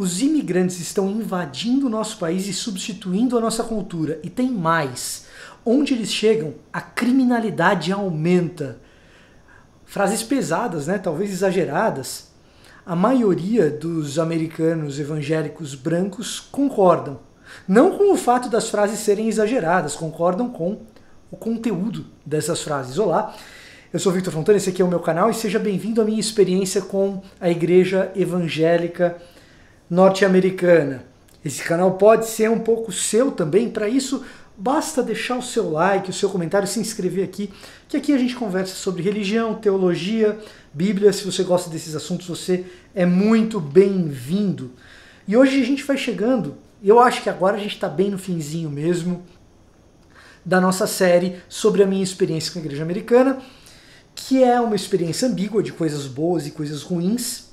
os imigrantes estão invadindo o nosso país e substituindo a nossa cultura. E tem mais. Onde eles chegam, a criminalidade aumenta. Frases pesadas, né? talvez exageradas. A maioria dos americanos evangélicos brancos concordam. Não com o fato das frases serem exageradas, concordam com o conteúdo dessas frases. Olá, eu sou Victor Fontana, esse aqui é o meu canal e seja bem-vindo à minha experiência com a Igreja Evangélica norte-americana. Esse canal pode ser um pouco seu também, para isso basta deixar o seu like, o seu comentário, se inscrever aqui, que aqui a gente conversa sobre religião, teologia, Bíblia. Se você gosta desses assuntos, você é muito bem-vindo. E hoje a gente vai chegando, eu acho que agora a gente está bem no finzinho mesmo da nossa série sobre a minha experiência com a igreja americana, que é uma experiência ambígua de coisas boas e coisas ruins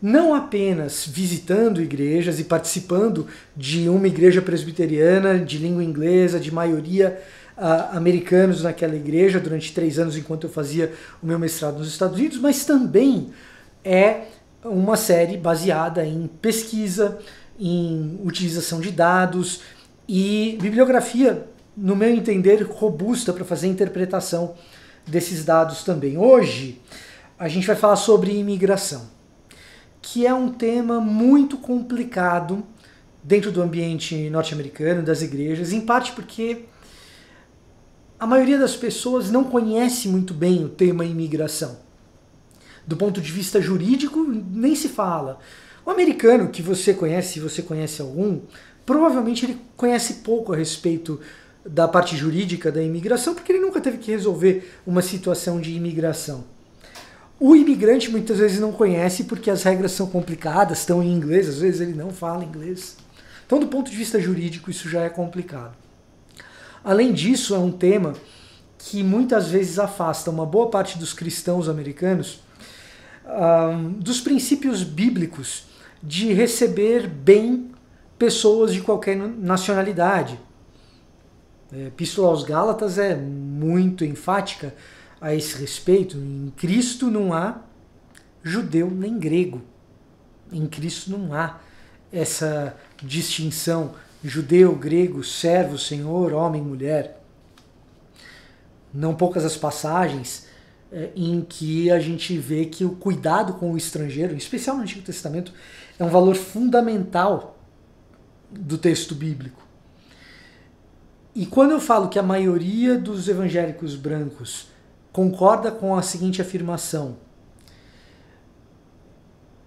não apenas visitando igrejas e participando de uma igreja presbiteriana de língua inglesa, de maioria uh, americanos naquela igreja durante três anos enquanto eu fazia o meu mestrado nos Estados Unidos, mas também é uma série baseada em pesquisa, em utilização de dados e bibliografia, no meu entender, robusta para fazer a interpretação desses dados também. Hoje a gente vai falar sobre imigração que é um tema muito complicado dentro do ambiente norte-americano, das igrejas, em parte porque a maioria das pessoas não conhece muito bem o tema imigração. Do ponto de vista jurídico, nem se fala. O americano que você conhece, se você conhece algum, provavelmente ele conhece pouco a respeito da parte jurídica da imigração, porque ele nunca teve que resolver uma situação de imigração. O imigrante muitas vezes não conhece porque as regras são complicadas, estão em inglês, às vezes ele não fala inglês. Então, do ponto de vista jurídico, isso já é complicado. Além disso, é um tema que muitas vezes afasta uma boa parte dos cristãos americanos um, dos princípios bíblicos de receber bem pessoas de qualquer nacionalidade. É, Epístola aos Gálatas é muito enfática a esse respeito, em Cristo não há judeu nem grego. Em Cristo não há essa distinção judeu, grego, servo, senhor, homem, mulher. Não poucas as passagens é, em que a gente vê que o cuidado com o estrangeiro, em especial no Antigo Testamento, é um valor fundamental do texto bíblico. E quando eu falo que a maioria dos evangélicos brancos concorda com a seguinte afirmação: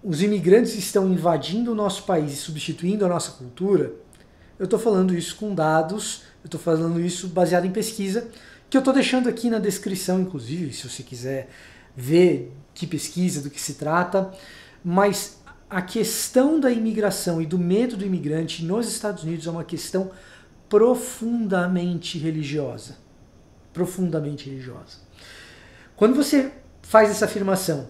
os imigrantes estão invadindo o nosso país e substituindo a nossa cultura, eu estou falando isso com dados, eu estou falando isso baseado em pesquisa, que eu estou deixando aqui na descrição, inclusive, se você quiser ver que pesquisa, do que se trata. Mas a questão da imigração e do medo do imigrante nos Estados Unidos é uma questão profundamente religiosa. Profundamente religiosa. Quando você faz essa afirmação,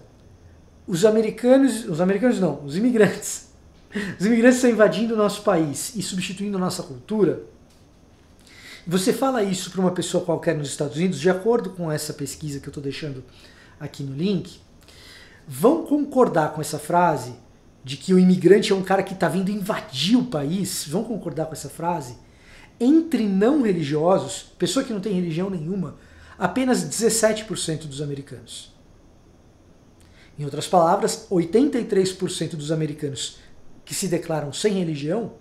os americanos, os americanos não, os imigrantes, os imigrantes estão invadindo o nosso país e substituindo a nossa cultura, você fala isso para uma pessoa qualquer nos Estados Unidos, de acordo com essa pesquisa que eu estou deixando aqui no link, vão concordar com essa frase de que o imigrante é um cara que está vindo invadir o país, vão concordar com essa frase? Entre não religiosos, pessoa que não tem religião nenhuma, apenas 17% dos americanos. Em outras palavras, 83% dos americanos que se declaram sem religião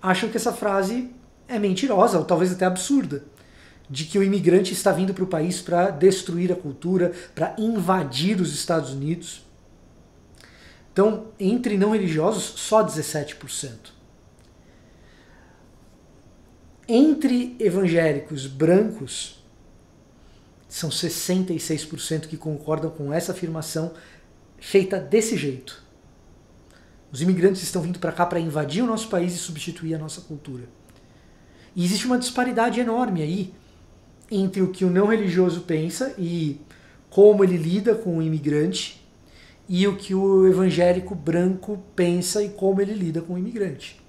acham que essa frase é mentirosa ou talvez até absurda, de que o imigrante está vindo para o país para destruir a cultura, para invadir os Estados Unidos. Então, entre não religiosos, só 17%. Entre evangélicos brancos, são 66% que concordam com essa afirmação feita desse jeito. Os imigrantes estão vindo para cá para invadir o nosso país e substituir a nossa cultura. E existe uma disparidade enorme aí entre o que o não religioso pensa e como ele lida com o imigrante e o que o evangélico branco pensa e como ele lida com o imigrante.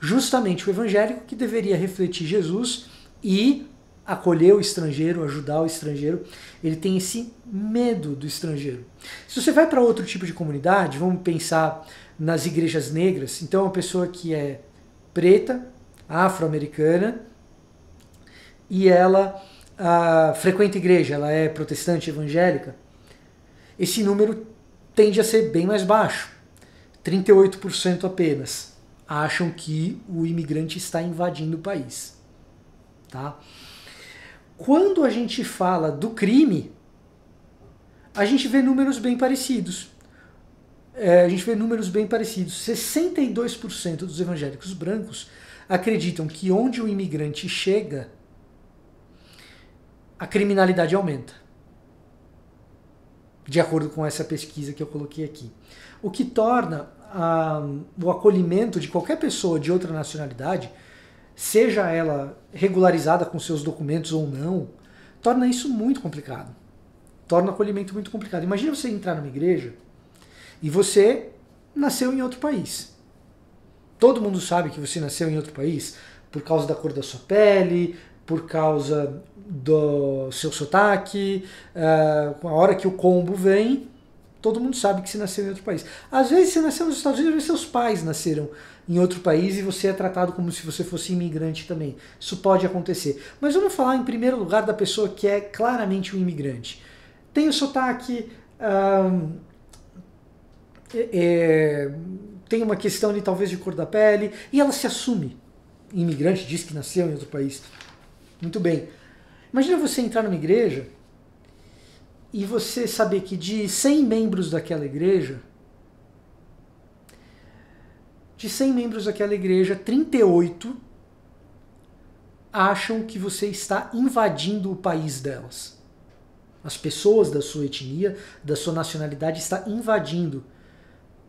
Justamente o evangélico que deveria refletir Jesus e acolher o estrangeiro, ajudar o estrangeiro, ele tem esse medo do estrangeiro. Se você vai para outro tipo de comunidade, vamos pensar nas igrejas negras, então uma pessoa que é preta, afro-americana, e ela ah, frequenta igreja, ela é protestante evangélica, esse número tende a ser bem mais baixo, 38% apenas acham que o imigrante está invadindo o país, tá? Quando a gente fala do crime, a gente vê números bem parecidos. É, a gente vê números bem parecidos. 62% dos evangélicos brancos acreditam que onde o imigrante chega, a criminalidade aumenta. De acordo com essa pesquisa que eu coloquei aqui. O que torna a, ah, o acolhimento de qualquer pessoa de outra nacionalidade seja ela regularizada com seus documentos ou não, torna isso muito complicado. Torna o acolhimento muito complicado. Imagina você entrar numa igreja e você nasceu em outro país. Todo mundo sabe que você nasceu em outro país por causa da cor da sua pele, por causa do seu sotaque, uh, a hora que o combo vem, todo mundo sabe que você nasceu em outro país. Às vezes você nasceu nos Estados Unidos, mas seus pais nasceram em outro país e você é tratado como se você fosse imigrante também. Isso pode acontecer. Mas vamos falar em primeiro lugar da pessoa que é claramente um imigrante. Tem o sotaque. É, é, tem uma questão ali, talvez, de cor da pele, e ela se assume. Imigrante diz que nasceu em outro país. Muito bem. Imagina você entrar numa igreja e você saber que de 100 membros daquela igreja, de 100 membros daquela igreja, 38 acham que você está invadindo o país delas. As pessoas da sua etnia, da sua nacionalidade, está invadindo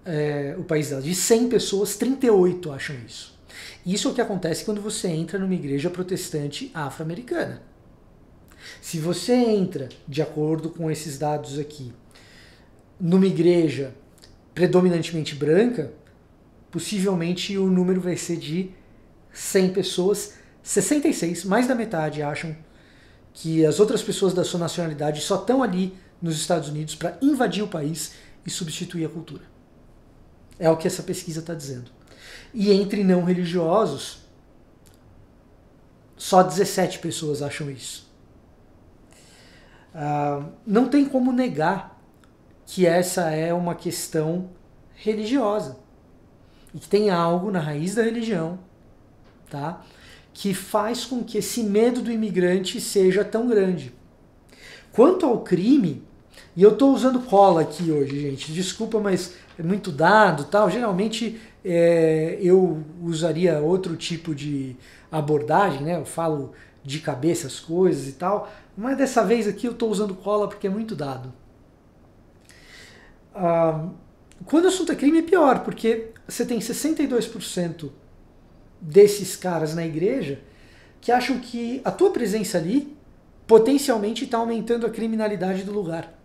é, o país delas. De 100 pessoas, 38 acham isso. Isso é o que acontece quando você entra numa igreja protestante afro-americana. Se você entra, de acordo com esses dados aqui, numa igreja predominantemente branca, possivelmente o número vai ser de 100 pessoas, 66, mais da metade acham que as outras pessoas da sua nacionalidade só estão ali nos Estados Unidos para invadir o país e substituir a cultura. É o que essa pesquisa está dizendo. E entre não religiosos, só 17 pessoas acham isso. Ah, não tem como negar que essa é uma questão religiosa e que tem algo na raiz da religião, tá? Que faz com que esse medo do imigrante seja tão grande. Quanto ao crime, e eu estou usando cola aqui hoje, gente. Desculpa, mas é muito dado, tal. Geralmente é, eu usaria outro tipo de abordagem, né? Eu falo de cabeça as coisas e tal, mas dessa vez aqui eu estou usando cola porque é muito dado. Ah, quando o assunto é crime é pior, porque você tem 62% desses caras na igreja que acham que a tua presença ali potencialmente está aumentando a criminalidade do lugar.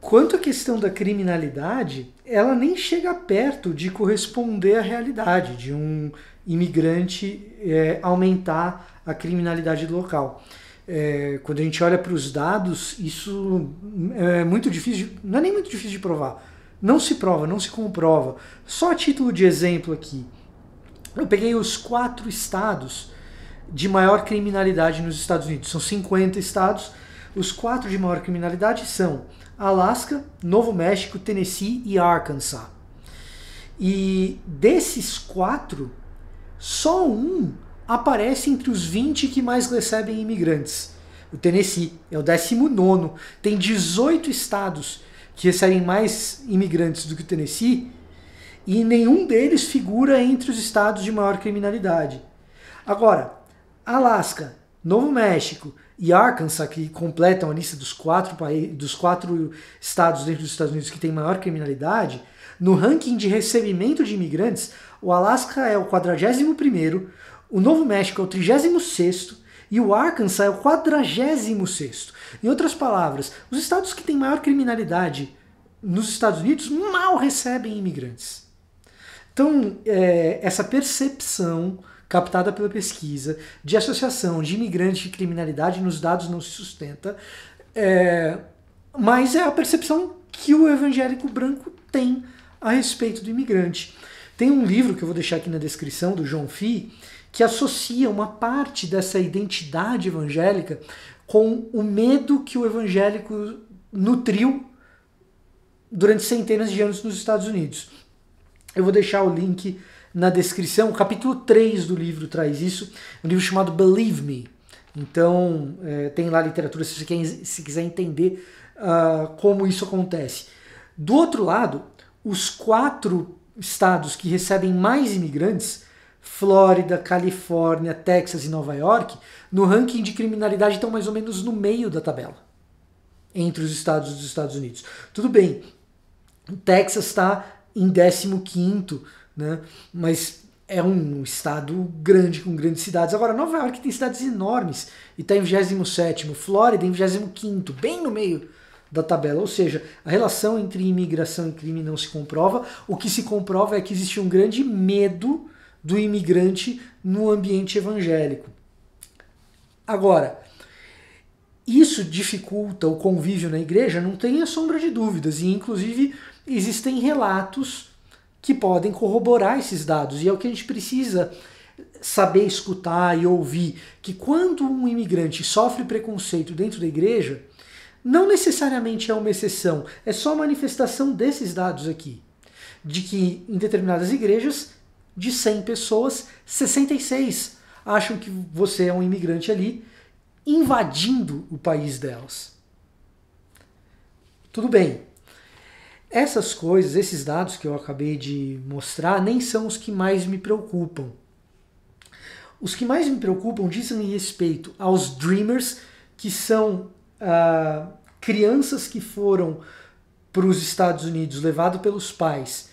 Quanto à questão da criminalidade, ela nem chega perto de corresponder à realidade de um imigrante é, aumentar a criminalidade local. É, quando a gente olha para os dados, isso é muito difícil, de, não é nem muito difícil de provar. Não se prova, não se comprova. Só a título de exemplo aqui, eu peguei os quatro estados de maior criminalidade nos Estados Unidos. São 50 estados. Os quatro de maior criminalidade são Alasca, Novo México, Tennessee e Arkansas. E desses quatro, só um aparece entre os 20 que mais recebem imigrantes. O Tennessee é o 19, tem 18 estados que recebem mais imigrantes do que o Tennessee, e nenhum deles figura entre os estados de maior criminalidade. Agora, Alasca, Novo México e Arkansas, que completam a lista dos quatro, dos quatro estados dentro dos Estados Unidos que tem maior criminalidade, no ranking de recebimento de imigrantes, o Alasca é o 41º, o Novo México é o 36 e o Arkansas é o 46. Em outras palavras, os estados que têm maior criminalidade nos Estados Unidos mal recebem imigrantes. Então, é, essa percepção captada pela pesquisa de associação de imigrante e criminalidade nos dados não se sustenta, é, mas é a percepção que o evangélico branco tem a respeito do imigrante. Tem um livro que eu vou deixar aqui na descrição do João Fih, que associa uma parte dessa identidade evangélica com o medo que o evangélico nutriu durante centenas de anos nos Estados Unidos. Eu vou deixar o link na descrição. O capítulo 3 do livro traz isso, um livro chamado Believe Me. Então, é, tem lá literatura se você quer, se quiser entender uh, como isso acontece. Do outro lado, os quatro estados que recebem mais imigrantes Flórida, Califórnia, Texas e Nova York, no ranking de criminalidade estão mais ou menos no meio da tabela entre os estados dos Estados Unidos. Tudo bem, Texas está em 15 né? mas é um estado grande, com grandes cidades. Agora, Nova York tem cidades enormes e está em 27 Flórida em 25 bem no meio da tabela. Ou seja, a relação entre imigração e crime não se comprova. O que se comprova é que existe um grande medo do imigrante no ambiente evangélico. Agora, isso dificulta o convívio na igreja, não tenha sombra de dúvidas, e inclusive existem relatos que podem corroborar esses dados, e é o que a gente precisa saber escutar e ouvir que quando um imigrante sofre preconceito dentro da igreja, não necessariamente é uma exceção, é só manifestação desses dados aqui, de que em determinadas igrejas de 100 pessoas, 66 acham que você é um imigrante ali, invadindo o país delas. Tudo bem. Essas coisas, esses dados que eu acabei de mostrar, nem são os que mais me preocupam. Os que mais me preocupam dizem respeito aos Dreamers, que são ah, crianças que foram para os Estados Unidos levados pelos pais.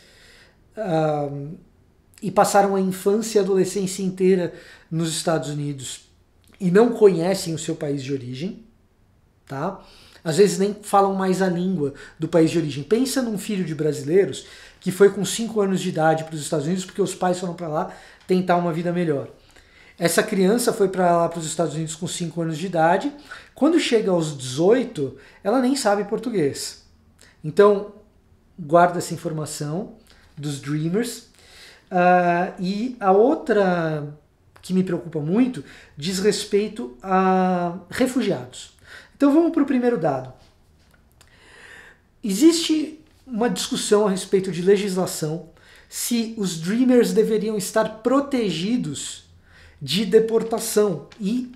Ah, e passaram a infância e adolescência inteira nos Estados Unidos e não conhecem o seu país de origem, tá? Às vezes nem falam mais a língua do país de origem. Pensa num filho de brasileiros que foi com 5 anos de idade para os Estados Unidos porque os pais foram para lá tentar uma vida melhor. Essa criança foi para lá para os Estados Unidos com 5 anos de idade. Quando chega aos 18, ela nem sabe português. Então, guarda essa informação dos Dreamers, Uh, e a outra que me preocupa muito diz respeito a refugiados. Então vamos para o primeiro dado. Existe uma discussão a respeito de legislação se os Dreamers deveriam estar protegidos de deportação e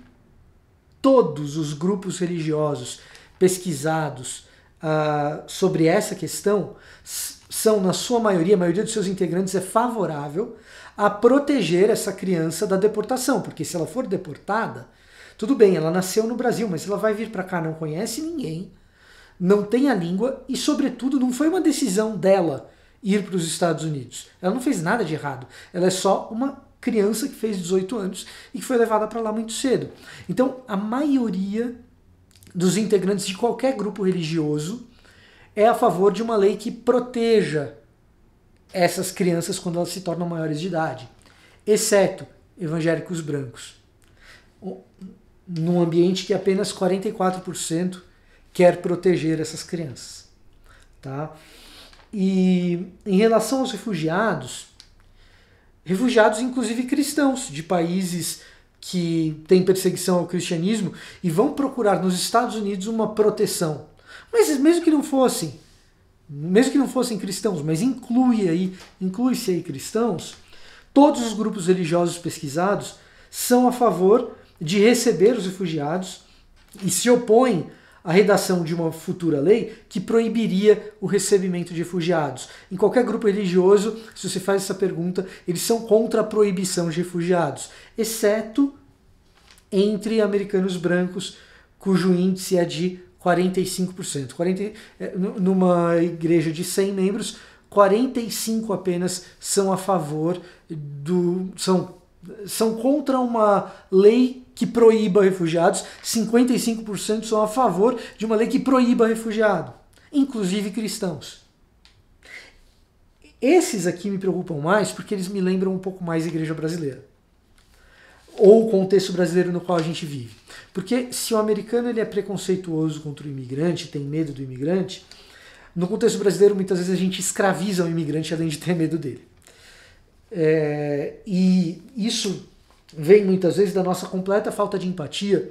todos os grupos religiosos pesquisados uh, sobre essa questão são, na sua maioria, a maioria dos seus integrantes é favorável a proteger essa criança da deportação, porque se ela for deportada, tudo bem, ela nasceu no Brasil, mas ela vai vir para cá, não conhece ninguém, não tem a língua e, sobretudo, não foi uma decisão dela ir para os Estados Unidos. Ela não fez nada de errado. Ela é só uma criança que fez 18 anos e que foi levada para lá muito cedo. Então, a maioria dos integrantes de qualquer grupo religioso é a favor de uma lei que proteja essas crianças quando elas se tornam maiores de idade, exceto evangélicos brancos, num ambiente que apenas 44% quer proteger essas crianças, tá? E em relação aos refugiados, refugiados inclusive cristãos de países que têm perseguição ao cristianismo e vão procurar nos Estados Unidos uma proteção mas mesmo que não fossem, mesmo que não fossem cristãos, mas inclui aí, inclui-se aí cristãos, todos os grupos religiosos pesquisados são a favor de receber os refugiados e se opõem à redação de uma futura lei que proibiria o recebimento de refugiados. Em qualquer grupo religioso, se você faz essa pergunta, eles são contra a proibição de refugiados, exceto entre americanos brancos, cujo índice é de 45%. 40, é, numa igreja de 100 membros, 45 apenas são a favor do. são, são contra uma lei que proíba refugiados, 55% são a favor de uma lei que proíba refugiado, inclusive cristãos. Esses aqui me preocupam mais porque eles me lembram um pouco mais a igreja brasileira. Ou o contexto brasileiro no qual a gente vive. Porque se o americano ele é preconceituoso contra o imigrante, tem medo do imigrante, no contexto brasileiro muitas vezes a gente escraviza o imigrante além de ter medo dele. É, e isso vem muitas vezes da nossa completa falta de empatia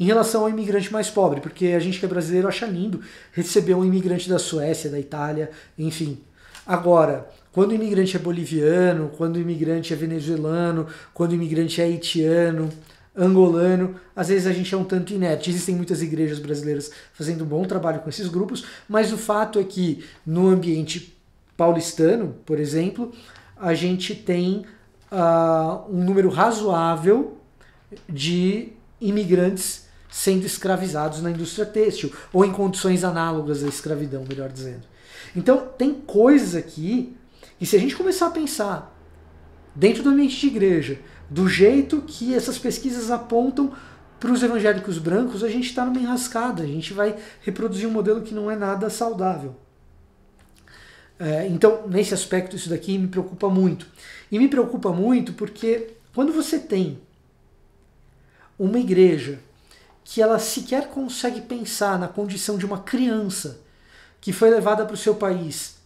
em relação ao imigrante mais pobre, porque a gente que é brasileiro acha lindo receber um imigrante da Suécia, da Itália, enfim. Agora, quando o imigrante é boliviano, quando o imigrante é venezuelano, quando o imigrante é haitiano, angolano, às vezes a gente é um tanto inerte. Existem muitas igrejas brasileiras fazendo um bom trabalho com esses grupos, mas o fato é que no ambiente paulistano, por exemplo, a gente tem uh, um número razoável de imigrantes sendo escravizados na indústria têxtil, ou em condições análogas à escravidão, melhor dizendo. Então, tem coisas aqui, e se a gente começar a pensar dentro do ambiente de igreja, do jeito que essas pesquisas apontam para os evangélicos brancos, a gente está numa enrascada, a gente vai reproduzir um modelo que não é nada saudável. É, então, nesse aspecto, isso daqui me preocupa muito. E me preocupa muito porque quando você tem uma igreja que ela sequer consegue pensar na condição de uma criança que foi levada para o seu país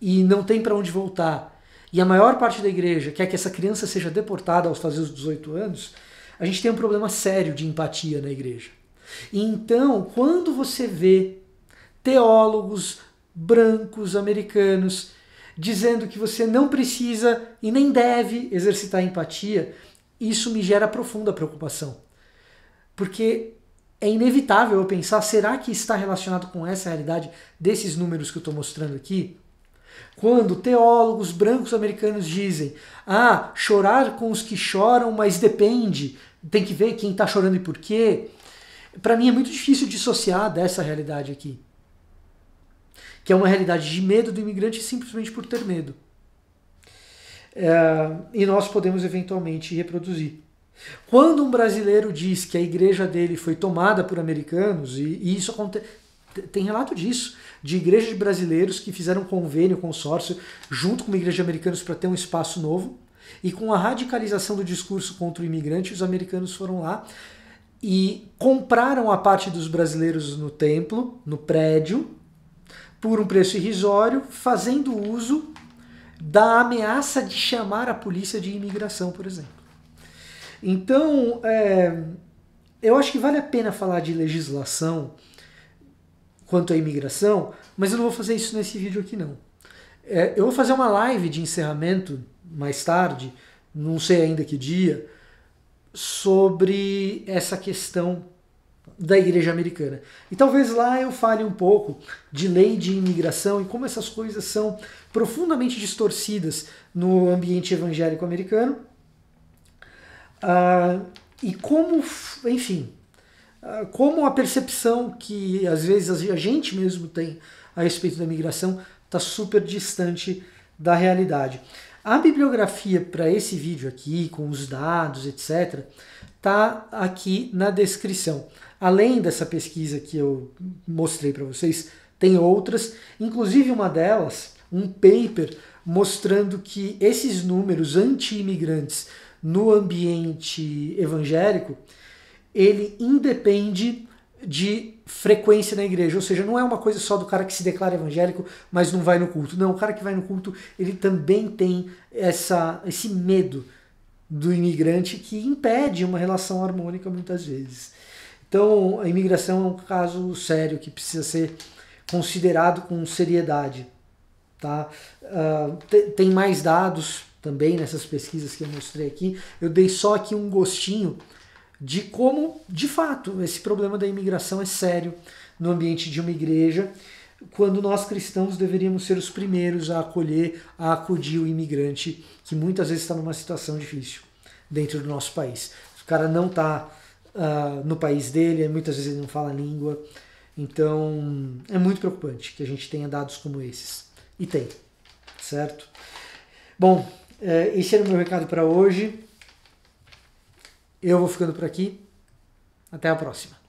e não tem para onde voltar e a maior parte da igreja quer que essa criança seja deportada aos fazer os 18 anos, a gente tem um problema sério de empatia na igreja. E então, quando você vê teólogos brancos americanos dizendo que você não precisa e nem deve exercitar empatia, isso me gera profunda preocupação. Porque é inevitável eu pensar, será que está relacionado com essa realidade desses números que eu estou mostrando aqui? Quando teólogos brancos americanos dizem: ah, chorar com os que choram, mas depende, tem que ver quem está chorando e por quê. Para mim é muito difícil dissociar dessa realidade aqui, que é uma realidade de medo do imigrante simplesmente por ter medo. É, e nós podemos eventualmente reproduzir. Quando um brasileiro diz que a igreja dele foi tomada por americanos, e, e isso tem relato disso, de igrejas de brasileiros que fizeram um convênio, consórcio, junto com uma igreja de americanos para ter um espaço novo. E com a radicalização do discurso contra o imigrante, os americanos foram lá e compraram a parte dos brasileiros no templo, no prédio, por um preço irrisório, fazendo uso da ameaça de chamar a polícia de imigração, por exemplo. Então, é, eu acho que vale a pena falar de legislação quanto à imigração, mas eu não vou fazer isso nesse vídeo aqui não. É, eu vou fazer uma live de encerramento mais tarde, não sei ainda que dia, sobre essa questão da igreja americana. E talvez lá eu fale um pouco de lei de imigração e como essas coisas são profundamente distorcidas no ambiente evangélico americano. Ah, e como, enfim, ah, como a percepção que às vezes a gente mesmo tem a respeito da migração está super distante da realidade. A bibliografia para esse vídeo aqui, com os dados, etc., tá aqui na descrição. Além dessa pesquisa que eu mostrei para vocês, tem outras, inclusive uma delas, um paper mostrando que esses números anti-imigrantes no ambiente evangélico ele independe de frequência na igreja, ou seja, não é uma coisa só do cara que se declara evangélico, mas não vai no culto. Não, o cara que vai no culto, ele também tem essa, esse medo do imigrante que impede uma relação harmônica muitas vezes. Então, a imigração é um caso sério que precisa ser considerado com seriedade. Tá? Uh, tem mais dados também nessas pesquisas que eu mostrei aqui. Eu dei só aqui um gostinho de como, de fato, esse problema da imigração é sério no ambiente de uma igreja, quando nós cristãos deveríamos ser os primeiros a acolher, a acudir o imigrante que muitas vezes está numa situação difícil dentro do nosso país. O cara não está uh, ah, no país dele, muitas vezes ele não fala língua, então é muito preocupante que a gente tenha dados como esses. E tem, certo? Bom, eh, esse era o meu recado para hoje. Eu vou ficando por aqui. Até a próxima.